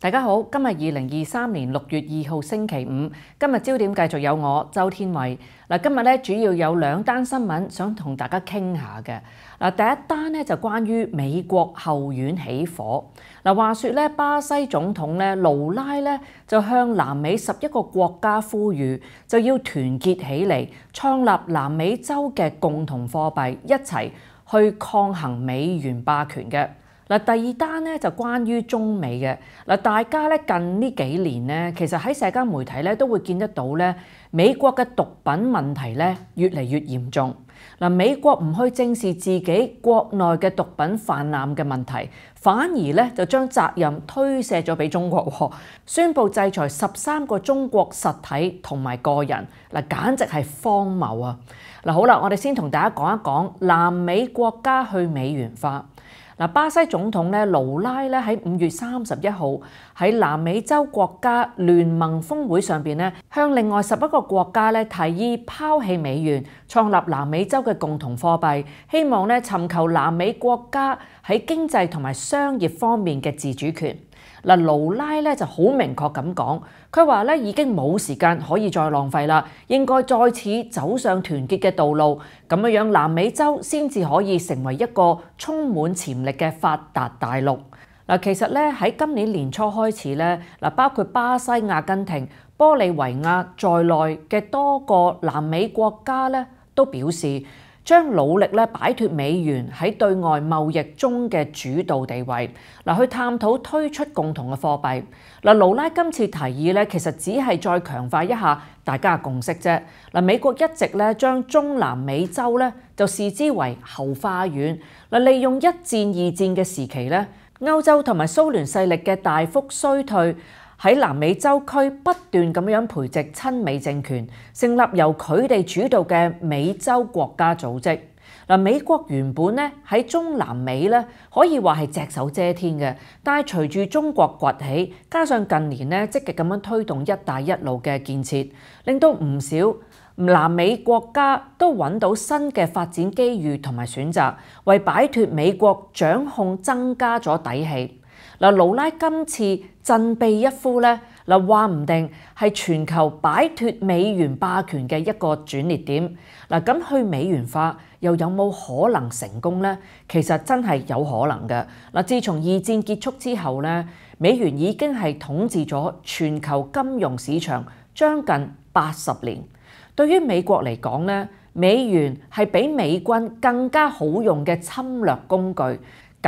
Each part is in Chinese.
大家好，今日二零二三年六月二号星期五，今日焦点继续有我周天伟。嗱，今日咧主要有两单新闻想同大家倾下嘅。嗱，第一单咧就关于美国后院起火。嗱，话说咧，巴西总统咧卢拉咧就向南美十一个国家呼吁，就要团结起嚟，创立南美洲嘅共同货币，一齐去抗衡美元霸权嘅。嗱，第二單咧就關於中美嘅。嗱，大家咧近呢幾年咧，其實喺社交媒體咧都會見得到咧，美國嘅毒品問題咧越嚟越嚴重。嗱，美國唔去正視自己國內嘅毒品泛濫嘅問題，反而咧就將責任推卸咗俾中國，宣布制裁十三個中國實體同埋個人。嗱，簡直係荒謬啊！嗱，好啦，我哋先同大家講一講南美國家去美元化。嗱，巴西總統咧，盧拉咧，喺五月三十一號喺南美洲國家聯盟峰會上邊咧，向另外十一個國家咧，提議拋棄美元，創立南美洲嘅共同貨幣，希望咧尋求南美國家喺經濟同埋商業方面嘅自主權。嗱，勞拉咧就好明確咁講，佢話咧已經冇時間可以再浪費啦，應該再次走上團結嘅道路，咁樣樣南美洲先至可以成為一個充滿潛力嘅發達大陸。嗱，其實咧喺今年年初開始咧，嗱包括巴西、阿根廷、玻利維亞在內嘅多個南美國家咧，都表示。將努力咧擺脱美元喺對外貿易中嘅主導地位，嗱去探討推出共同嘅貨幣。嗱，盧拉今次提議咧，其實只係再強化一下大家嘅共識啫。嗱，美國一直咧將中南美洲咧就視之為後花園，嗱利用一戰二戰嘅時期咧，歐洲同埋蘇聯勢力嘅大幅衰退。喺南美洲區不斷咁樣培植親美政權，成立由佢哋主導嘅美洲國家組織。嗱，美國原本咧喺中南美咧可以話係隻手遮天嘅，但係隨住中國崛起，加上近年咧積極咁樣推動一帶一路嘅建設，令到唔少南美國家都揾到新嘅發展機遇同埋選擇，為擺脱美國掌控增加咗底氣。嗱，拉今次振臂一呼咧，嗱話唔定係全球擺脱美元霸權嘅一個轉捩點。嗱，咁去美元化又有冇可能成功咧？其實真係有可能嘅。嗱，自從二戰結束之後咧，美元已經係統治咗全球金融市場將近八十年。對於美國嚟講咧，美元係比美軍更加好用嘅侵略工具。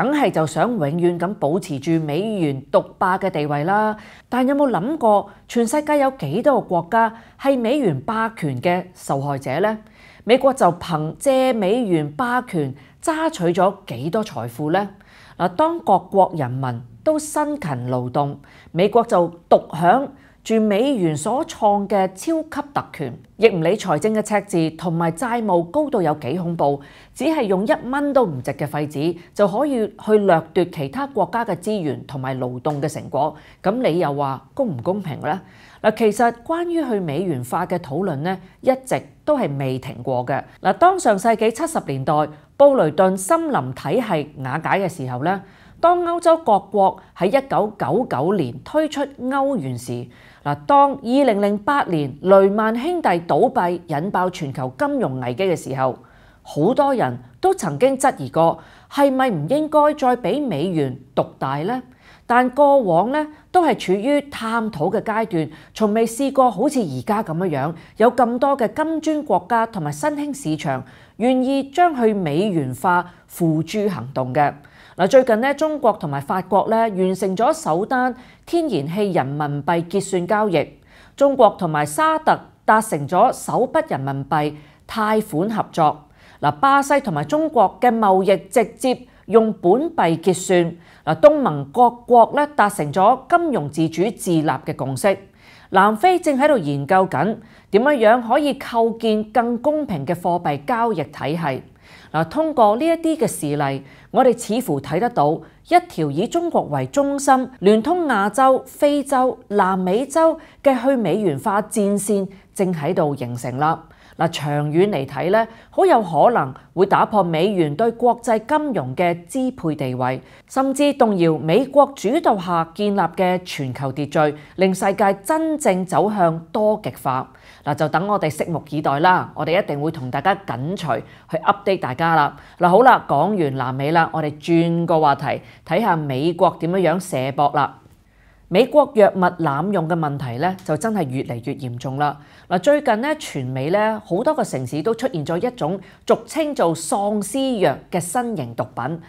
梗系就想永遠咁保持住美元獨霸嘅地位啦，但有冇諗過全世界有幾多個國家係美元霸權嘅受害者呢？美國就憑借美元霸權揸取咗幾多財富呢？嗱，當各國人民都辛勤勞動，美國就獨享。住美元所創嘅超級特權，亦唔理財政嘅赤字同埋債務高到有幾恐怖，只係用一蚊都唔值嘅廢紙就可以去掠奪其他國家嘅資源同埋勞動嘅成果，咁你又話公唔公平呢？嗱，其實關於去美元化嘅討論咧，一直都係未停過嘅。嗱，當上世紀七十年代布雷頓森林體系瓦解嘅時候咧。當歐洲各國喺一九九九年推出歐元時，嗱，當二零零八年雷曼兄弟倒閉引爆全球金融危機嘅時候，好多人都曾經質疑過係咪唔應該再俾美元獨大呢？但過往咧都係處於探討嘅階段，從未試過好似而家咁樣樣，有咁多嘅金磚國家同埋新兴市場願意將去美元化付諸行動嘅。嗱，最近咧，中國同埋法國咧完成咗首單天然氣人民幣結算交易；中國同埋沙特達成咗首筆人民幣貸款合作；嗱，巴西同埋中國嘅貿易直接用本幣結算；嗱，東盟各國咧達成咗金融自主自立嘅共識；南非正喺度研究緊點樣樣可以構建更公平嘅貨幣交易體系。嗱，通過呢一啲嘅事例，我哋似乎睇得到一條以中國為中心，聯通亞洲、非洲、南美洲嘅去美元化戰線，正喺度形成啦。嗱，长远嚟睇咧，好有可能會打破美元對國際金融嘅支配地位，甚至動搖美國主導下建立嘅全球秩序，令世界真正走向多極化。嗱，就等我哋拭目以待啦。我哋一定會同大家緊隨去 update 大家啦。嗱，好啦，講完南美啦，我哋轉個話題，睇下美國點樣射博啦。美国药物滥用嘅问题咧，就真系越嚟越严重啦。嗱，最近咧全美咧，好多个城市都出现咗一种俗称做丧尸药嘅新型毒品。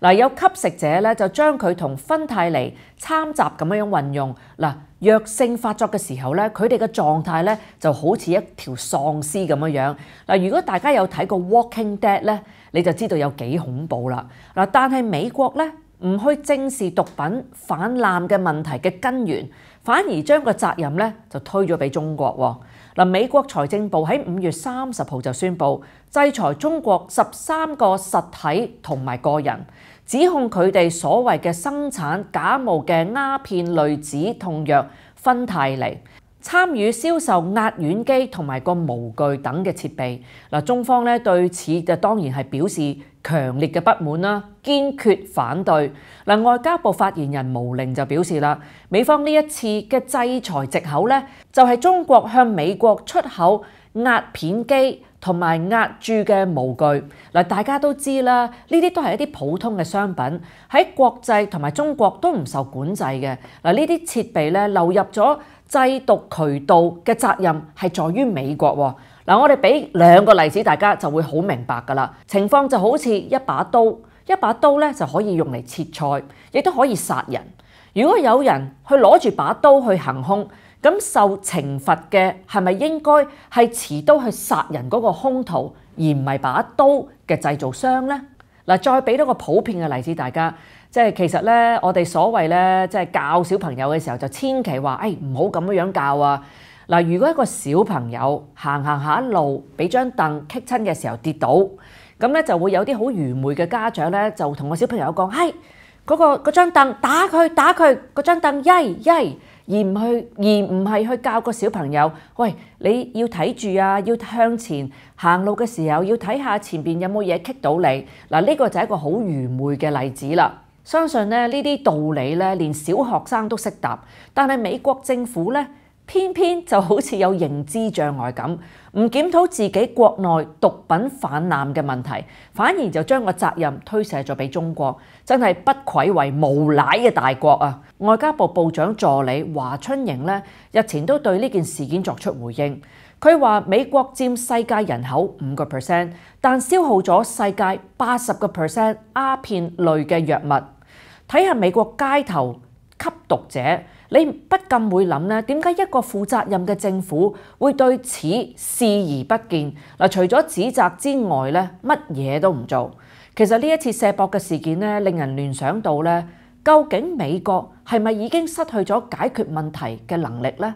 嗱，有吸食者咧就将佢同芬太尼參杂咁样样运用。嗱，药性发作嘅时候咧，佢哋嘅状态咧就好似一条丧尸咁样样。嗱，如果大家有睇过《Walking Dead》咧，你就知道有几恐怖啦。嗱，但系美国咧。唔去正視毒品泛販嘅問題嘅根源，反而將個責任咧就推咗俾中國。嗱，美國財政部喺五月三十號就宣布制裁中國十三個實體同埋個人，指控佢哋所謂嘅生產假冒嘅鴉片類子痛藥芬太尼。參與銷售壓軟機同埋個模具等嘅設備，嗱中方咧對此就當然係表示強烈嘅不滿啦，堅決反對。嗱外交部發言人毛寧就表示啦，美方呢一次嘅制裁藉口咧，就係中國向美國出口。壓片機同埋壓住嘅模具，嗱大家都知啦，呢啲都係一啲普通嘅商品，喺國際同埋中國都唔受管制嘅。嗱，呢啲設備咧流入咗製毒渠道嘅責任係在於美國。嗱，我哋俾兩個例子，大家就會好明白㗎啦。情況就好似一把刀，一把刀咧就可以用嚟切菜，亦都可以殺人。如果有人去攞住把刀去行凶，咁受懲罰嘅係咪應該係持刀去殺人嗰個兇徒，而唔係把刀嘅製造商呢？嗱，再俾多個普遍嘅例子，大家即係其實呢，我哋所謂呢，即係教小朋友嘅時候，就千祈話，誒唔好咁樣教啊！嗱，如果一個小朋友行行下一路，俾張凳棘親嘅時候跌倒，咁呢就會有啲好愚昧嘅家長呢，就同個小朋友講：，嘿，嗰個嗰張凳，打佢，打佢，嗰張凳，曳曳。」而唔去，而唔係去教個小朋友，喂，你要睇住啊，要向前行路嘅時候要睇下前面有冇嘢棘到你。嗱，呢個就係一個好愚昧嘅例子啦。相信咧呢啲道理咧，連小學生都識答，但係美國政府咧。偏偏就好似有認知障礙咁，唔檢討自己國內毒品泛濫嘅問題，反而就將個責任推卸咗俾中國，真係不愧為無賴嘅大國啊！外交部部長助理華春瑩咧日前都對呢件事件作出回應，佢話美國佔世界人口五個 percent，但消耗咗世界八十個 percent 阿片類嘅藥物，睇下美國街頭吸毒者。你不禁會諗咧，點解一個負責任嘅政府會對此視而不见？嗱，除咗指責之外咧，乜嘢都唔做。其實呢一次射博嘅事件咧，令人聯想到咧，究竟美國係咪已經失去咗解決問題嘅能力咧？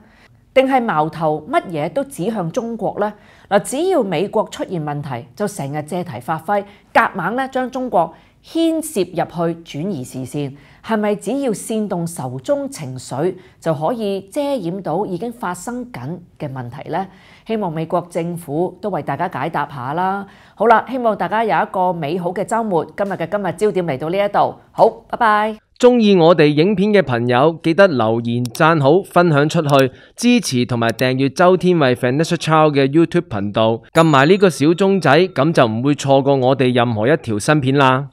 定係矛頭乜嘢都指向中國咧？嗱，只要美國出現問題，就成日借題發揮，夾硬咧將中國。牵涉入去转移视线，系咪只要煽动手中情绪就可以遮掩到已经发生紧嘅问题呢？希望美国政府都为大家解答下啦。好啦，希望大家有一个美好嘅周末。今日嘅今日焦点嚟到呢一度，好，拜拜。中意我哋影片嘅朋友，记得留言赞好、分享出去，支持同埋订阅周天慧 f i n d t h c Show 嘅 YouTube 频道，揿埋呢个小钟仔，咁就唔会错过我哋任何一条新片啦。